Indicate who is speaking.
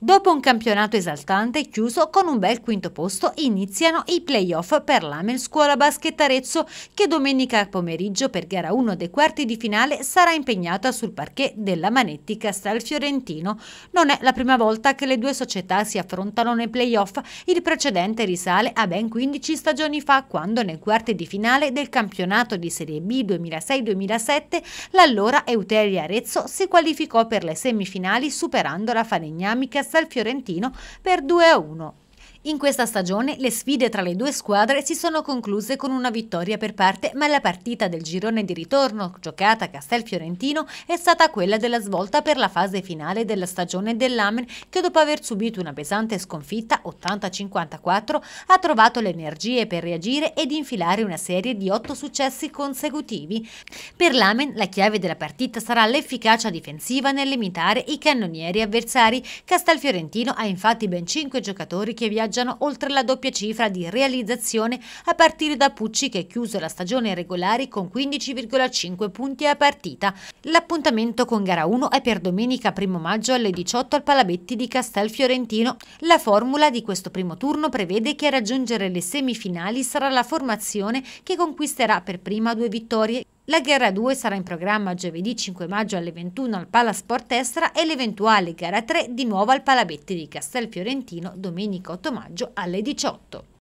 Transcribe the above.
Speaker 1: Dopo un campionato esaltante chiuso con un bel quinto posto iniziano i playoff per l'Amel Scuola Basket Arezzo che domenica pomeriggio per gara 1 dei quarti di finale sarà impegnata sul parquet della Manetti Castel Fiorentino. Non è la prima volta che le due società si affrontano nei playoff, il precedente risale a ben 15 stagioni fa quando nei quarti di finale del campionato di Serie B 2006-2007 l'allora Euteria Arezzo si qualificò per le semifinali superando la Falegnamica Castelfiorentino per 2 a 1. In questa stagione le sfide tra le due squadre si sono concluse con una vittoria per parte, ma la partita del girone di ritorno, giocata a Castel Fiorentino, è stata quella della svolta per la fase finale della stagione dell'Amen che dopo aver subito una pesante sconfitta 80-54 ha trovato le energie per reagire ed infilare una serie di otto successi consecutivi. Per l'Amen la chiave della partita sarà l'efficacia difensiva nel limitare i cannonieri avversari. Castel Fiorentino ha infatti ben 5 giocatori che viaggiano viaggiano oltre la doppia cifra di realizzazione a partire da Pucci che ha chiuso la stagione regolare con 15,5 punti a partita. L'appuntamento con gara 1 è per domenica 1 maggio alle 18 al Palabetti di Castel Fiorentino. La formula di questo primo turno prevede che a raggiungere le semifinali sarà la formazione che conquisterà per prima due vittorie la gara 2 sarà in programma giovedì 5 maggio alle 21 al Palasport Estra e l'eventuale gara 3 di nuovo al Palabetti di Castel Fiorentino domenica 8 maggio alle 18.